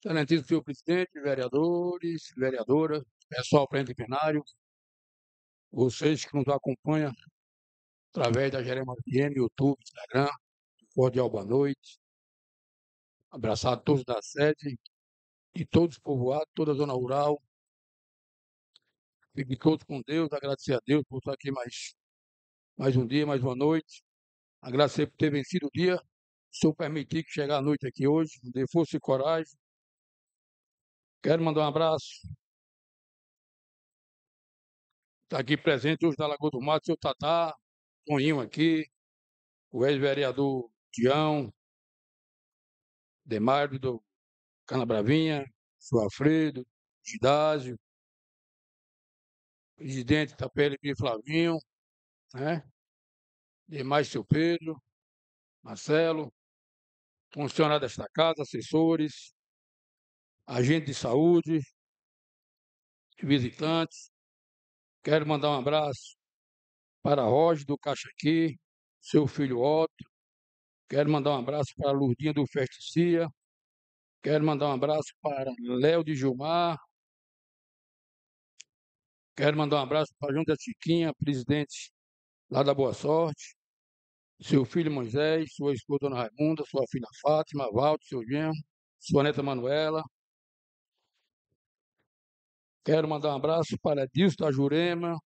Excelentíssimo senhor presidente, vereadores, vereadoras, pessoal pleno plenário, vocês que nos acompanham através da Gerema FM, YouTube, Instagram, cordial boa noite. Abraçar todos da sede e todos povoados, toda a zona rural. Fiquem todos com Deus, agradecer a Deus por estar aqui mais, mais um dia, mais uma noite. Agradecer por ter vencido o dia se eu permitir que chegar à noite aqui hoje, dê força e coragem. Quero mandar um abraço. Está aqui presente hoje da Lagoa do Mato, seu Tatá, Toninho aqui, o ex-vereador Tião, Demário do Cana Bravinha, seu Alfredo, Gidásio, presidente da PLB Flavinho, né? demais seu Pedro, Marcelo, Funcionários desta casa, assessores, agente de saúde, visitantes. Quero mandar um abraço para Roger do Caixaqui, seu filho Otto. Quero mandar um abraço para Lurdinha do Festicia. Quero mandar um abraço para Léo de Gilmar. Quero mandar um abraço para Junta Chiquinha, presidente lá da Boa Sorte seu filho Moisés, sua esposa Ana Raimunda, sua filha Fátima, Valdo, seu genro, sua neta Manuela. Quero mandar um abraço para Deus da Jurema,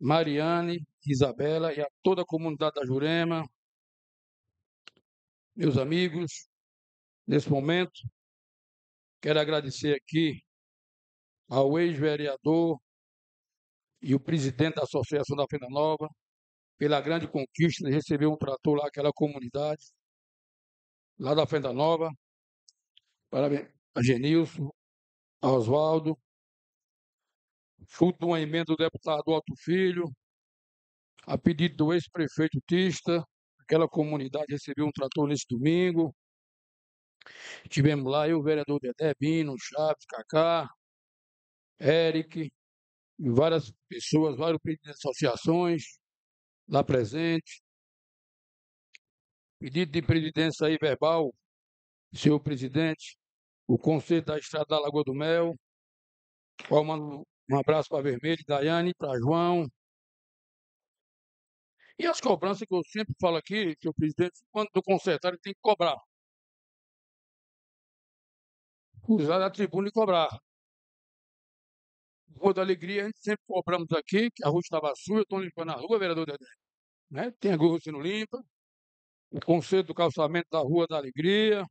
Mariane, Isabela e a toda a comunidade da Jurema. Meus amigos, nesse momento, quero agradecer aqui ao ex-vereador e o presidente da Associação da Fenda Nova, pela grande conquista de receber um trator lá, aquela comunidade, lá da Fenda Nova. Parabéns a Genilson, a Oswaldo. Fruto de uma emenda do deputado Otto Filho, a pedido do ex-prefeito Tista, aquela comunidade recebeu um trator nesse domingo. Tivemos lá eu, o vereador Dedé, Bino, Chaves, Cacá, Eric, várias pessoas, vários pedidos de associações lá presente. Pedido de previdência aí verbal, senhor presidente, o Conselho da Estrada da Lagoa do Mel. um abraço para Vermelho, Daiane, para João. E as cobranças que eu sempre falo aqui, que o presidente, quando do ele tem que cobrar. Usar a tribuna e cobrar. Rua da Alegria, a gente sempre cobramos aqui, que a rua estava suja, estão limpando a rua, vereador Dedé. Né? Tem a rua sendo limpa, o conceito do calçamento da Rua da Alegria,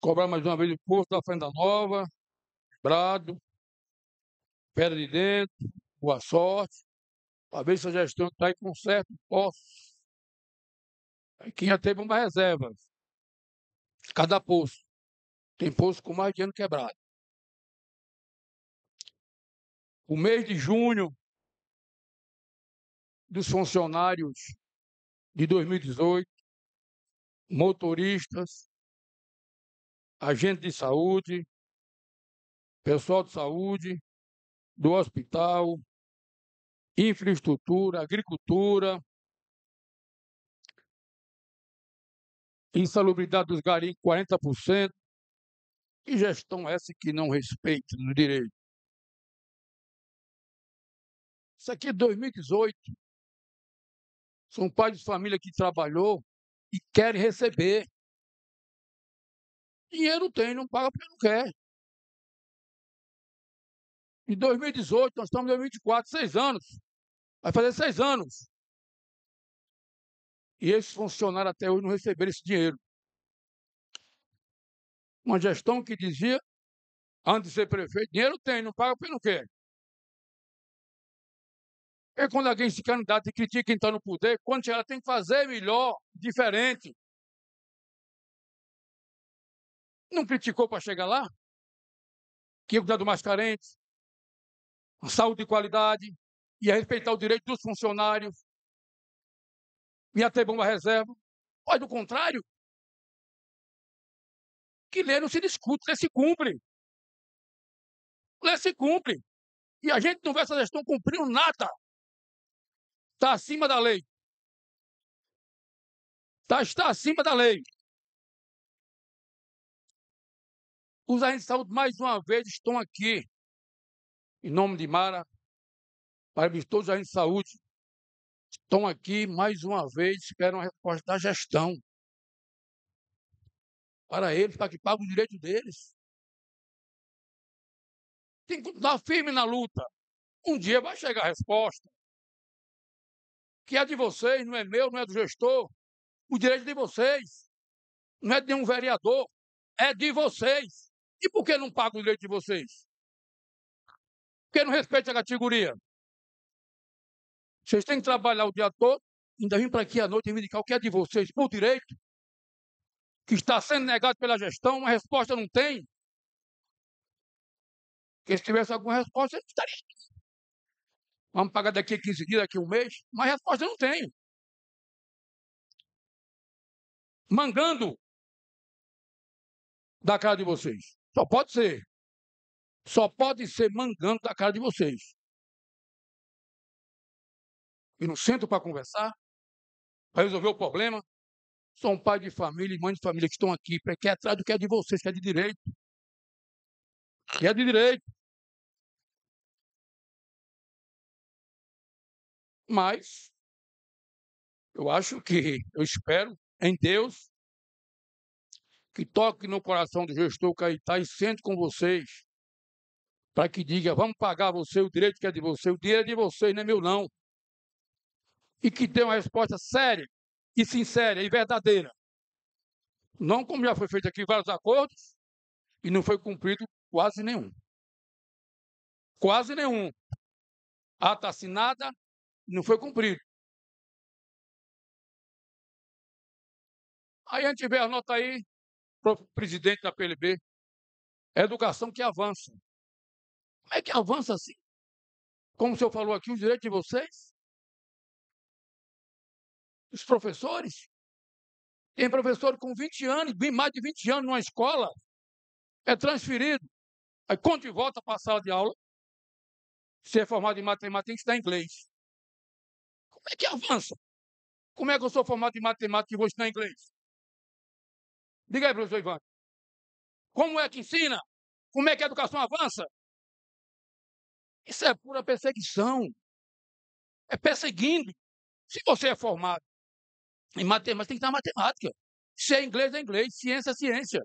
cobrar mais uma vez o posto da Fenda Nova, Brado, Pedra de Dentro, Boa Sorte. Talvez essa gestão está aí com certo poço. Aqui já teve uma reserva. Cada poço. Tem poço com mais de ano quebrado. o mês de junho dos funcionários de 2018, motoristas, agentes de saúde, pessoal de saúde, do hospital, infraestrutura, agricultura, insalubridade dos garimpos 40%, e gestão essa que não respeita no direito. Isso aqui é 2018. São pais de família que trabalhou e querem receber. Dinheiro tem, não paga porque não quer. Em 2018, nós estamos em 2024, seis anos. Vai fazer seis anos. E esses funcionários até hoje não receberam esse dinheiro. Uma gestão que dizia, antes de ser prefeito, dinheiro tem, não paga porque não quer é quando alguém se candidata e critica quem então, está no poder, quando ela tem que fazer melhor, diferente. Não criticou para chegar lá? Que cuidar do mais carente, a saúde de qualidade, e a respeitar o direito dos funcionários, e até ter bomba reserva. Olha, do contrário, que lei não se discute, lei se cumpre. Lei se cumpre. E a gente não vê essa gestão cumprindo nada. Está acima da lei. Tá, está acima da lei. Os agentes de saúde, mais uma vez, estão aqui, em nome de Mara, para todos os agentes de saúde, estão aqui mais uma vez, esperam a resposta da gestão. Para eles, para que paguem o direito deles. Tem que continuar firme na luta. Um dia vai chegar a resposta que é de vocês, não é meu, não é do gestor. O direito é de vocês, não é de nenhum vereador, é de vocês. E por que não pagam o direito de vocês? Por que não respeita a categoria? Vocês têm que trabalhar o dia todo, ainda vim para aqui à noite reivindicar o que é de vocês por direito, que está sendo negado pela gestão, uma resposta não tem. Porque se tivesse alguma resposta, estaria aqui. Vamos pagar daqui a 15 dias, daqui a um mês? Mas resposta eu não tenho. Mangando da cara de vocês. Só pode ser. Só pode ser mangando da cara de vocês. E não sento para conversar, para resolver o problema. Sou um pai de família e mãe de família que estão aqui, porque é atrás do que é de vocês, que é de direito. Que é de direito. Mas eu acho que, eu espero em Deus que toque no coração do gestor Caetá e sente com vocês para que diga, vamos pagar você o direito que é de você, o dinheiro é de vocês, não é meu não. E que dê uma resposta séria e sincera e verdadeira. Não como já foi feito aqui vários acordos e não foi cumprido quase nenhum. Quase nenhum. Ata assinada, não foi cumprido. Aí a gente vê, a nota aí, presidente da PLB, é educação que avança. Como é que avança assim? Como o senhor falou aqui, o direito de vocês? Os professores? Tem professor com 20 anos, bem mais de 20 anos numa escola, é transferido. Aí quando volta para a sala de aula, se é formado em matemática, tem que estudar inglês. Como é que avança? Como é que eu sou formado em matemática e vou estudar inglês? Diga aí, professor Ivan. Como é que ensina? Como é que a educação avança? Isso é pura perseguição. É perseguindo. Se você é formado em matemática, tem que estar em matemática. Se é inglês, é inglês. Ciência é ciência.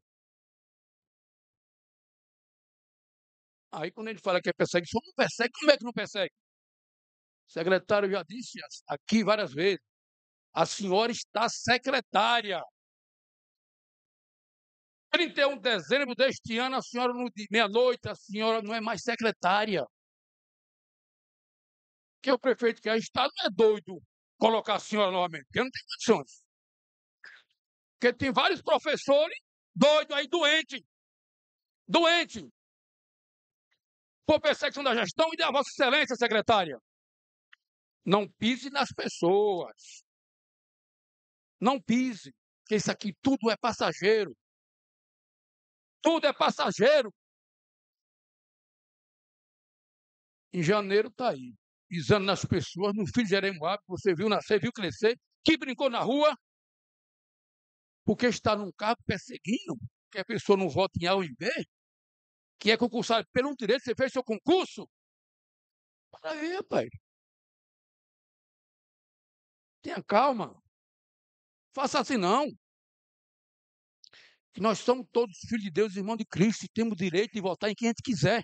Aí quando ele fala que é perseguição, não persegue. Como é que não persegue? Secretário, já disse aqui várias vezes, a senhora está secretária. 31 de dezembro deste ano, a senhora, meia-noite, a senhora não é mais secretária. Que o prefeito que aí é está não é doido colocar a senhora novamente, porque não tem condições. Porque tem vários professores doidos aí, doente. Doente. Por perseguição da gestão e da Vossa Excelência, secretária. Não pise nas pessoas. Não pise, porque isso aqui tudo é passageiro. Tudo é passageiro. Em janeiro está aí, pisando nas pessoas, no filho de Jeremoab, você viu nascer, viu crescer, que brincou na rua, porque está num carro perseguindo, que a pessoa não vota em A ou em B, que é concursado pelo direito, você fez seu concurso. Para aí, pai. Tenha calma. Faça assim, não. Que nós somos todos filhos de Deus, irmãos de Cristo, e temos direito de votar em quem a gente quiser.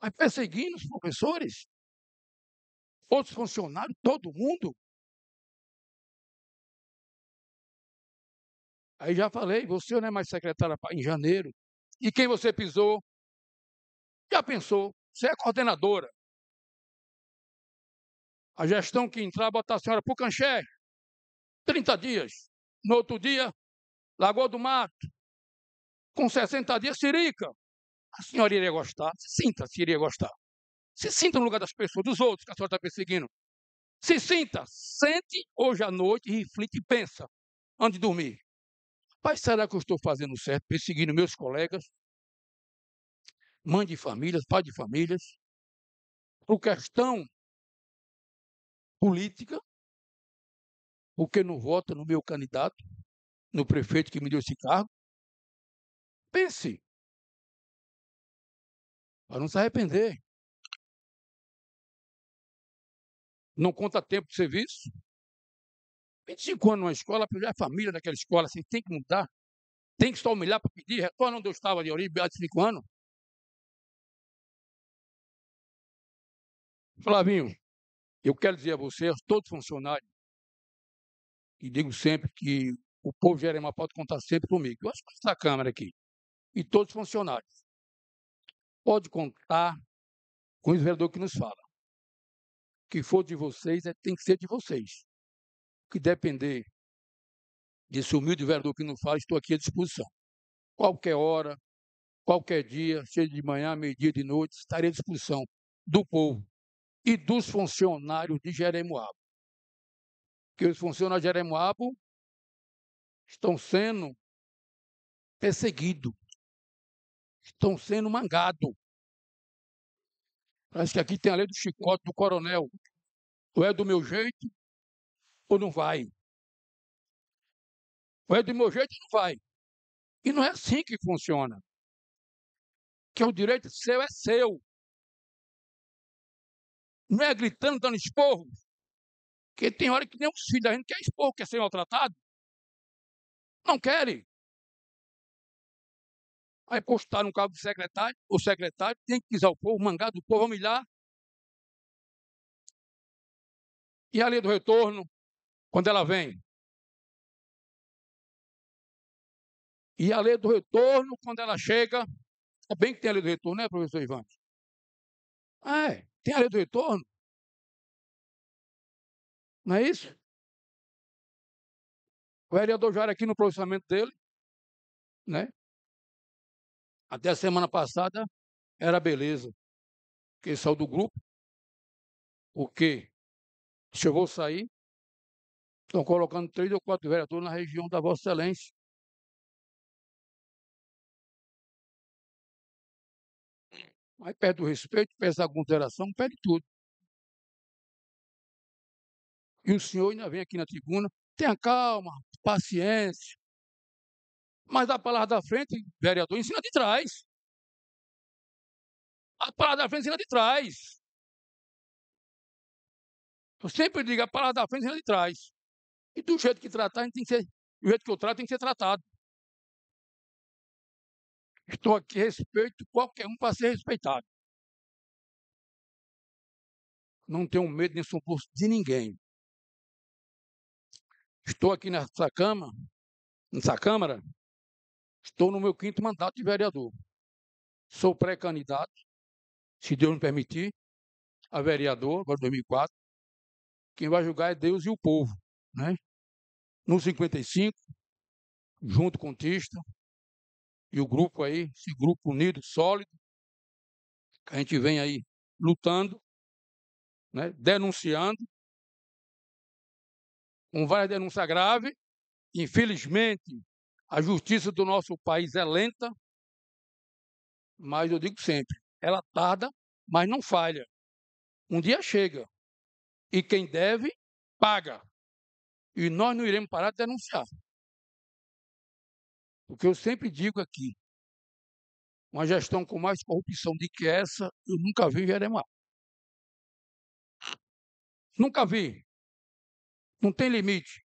Vai perseguindo os professores, outros funcionários, todo mundo. Aí já falei, você não é mais secretária em janeiro. E quem você pisou? Já pensou? Você é coordenadora. A gestão que entrar, botar a senhora para o Canché, 30 dias. No outro dia, Lagoa do Mato. Com 60 dias, Sirica. A senhora iria gostar. Se sinta, se iria gostar. Se sinta no lugar das pessoas, dos outros que a senhora está perseguindo. Se sinta, sente hoje à noite, reflite e pensa antes de dormir. Pai, será que eu estou fazendo certo, perseguindo meus colegas, mãe de famílias, pai de famílias, por questão política, porque não vota no meu candidato, no prefeito que me deu esse cargo. Pense. Para não se arrepender. Não conta tempo de serviço. 25 anos numa escola, a família daquela escola, assim, tem que mudar. Tem que só humilhar para pedir, retorna onde eu estava de origem, há 25 anos. Flavinho, eu quero dizer a vocês, os funcionários, e digo sempre que o povo de Jeremá pode contar sempre comigo, eu acho que essa Câmara aqui, e todos os funcionários, pode contar com o vereador que nos fala. O que for de vocês é, tem que ser de vocês. O que depender desse humilde vereador que nos fala, estou aqui à disposição. Qualquer hora, qualquer dia, seja de manhã, meio-dia, de noite, estarei à disposição do povo e dos funcionários de Jeremoabo. Que os funcionários de Jeremoabo estão sendo perseguidos, estão sendo mangados. Parece que aqui tem a lei do chicote do coronel. Ou é do meu jeito, ou não vai. Ou é do meu jeito, ou não vai. E não é assim que funciona. Que o direito seu é seu. Não é gritando, dando esporro. Porque tem hora que nem os filhos da gente quer esporro, quer ser maltratado. Não querem. Aí postar no cabo do secretário, o secretário tem que pisar o povo, mangar do povo, humilhar. E a lei do retorno, quando ela vem? E a lei do retorno, quando ela chega, é bem que tem a lei do retorno, né, professor Ivan? Ah, é, tem área do retorno. Não é isso? O vereador já era aqui no processamento dele, né? Até a semana passada era beleza. Porque saiu do grupo. o quê? chegou a sair, estão colocando três ou quatro vereadores na região da Vossa Excelência. Aí perde o respeito, perde a consideração, perde tudo. E o senhor ainda vem aqui na tribuna, tenha calma, paciência. Mas a palavra da frente, vereador, ensina de trás. A palavra da frente ensina de trás. Eu sempre digo, a palavra da frente ensina de trás. E do jeito que tratar, a gente tem que ser. Do jeito que eu trato, tem que ser tratado. Estou aqui, respeito qualquer um para ser respeitado. Não tenho medo nem suposto de ninguém. Estou aqui nessa Câmara, nessa Câmara, estou no meu quinto mandato de vereador. Sou pré-candidato, se Deus me permitir, a vereador, agora 2004. Quem vai julgar é Deus e o povo. Né? No 55, junto com o Tista, e o grupo aí, esse grupo unido, sólido, que a gente vem aí lutando, né, denunciando, com várias denúncias graves. Infelizmente, a justiça do nosso país é lenta, mas eu digo sempre, ela tarda, mas não falha. Um dia chega. E quem deve, paga. E nós não iremos parar de denunciar. O que eu sempre digo aqui, uma gestão com mais corrupção do que essa, eu nunca vi em Jeremar. Nunca vi. Não tem limite.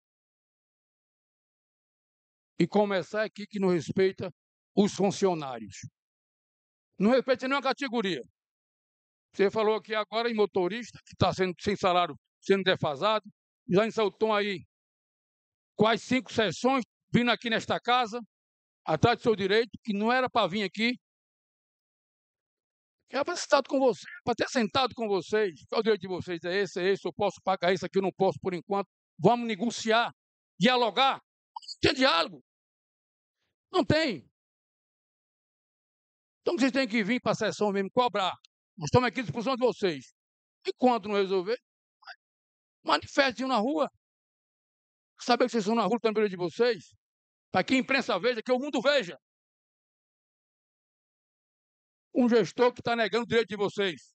E começar aqui que não respeita os funcionários. Não respeita nenhuma categoria. Você falou aqui agora em motorista, que está sendo sem salário, sendo defasado. Já insultou aí quase cinco sessões, vindo aqui nesta casa, atrás do seu direito, que não era para vir aqui. Era para ter sentado com vocês, para ter sentado com vocês. Qual o direito de vocês? É esse, é esse, eu posso pagar isso aqui, eu não posso por enquanto. Vamos negociar, dialogar. Não tem diálogo. Não tem. Então vocês têm que vir para a sessão mesmo, cobrar. Nós estamos aqui à disposição de vocês. E quando não resolver, manifestem na rua. Saber que vocês estão na rua, tá estão de vocês para tá que a imprensa veja, que o mundo veja. Um gestor que está negando o direito de vocês.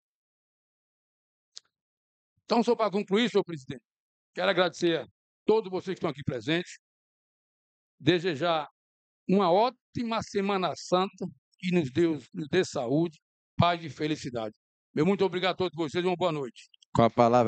Então, só para concluir, senhor presidente, quero agradecer a todos vocês que estão aqui presentes, desejar uma ótima Semana Santa e nos, Deus, nos dê saúde, paz e felicidade. Meu muito obrigado a todos vocês e uma boa noite. Com a palavra.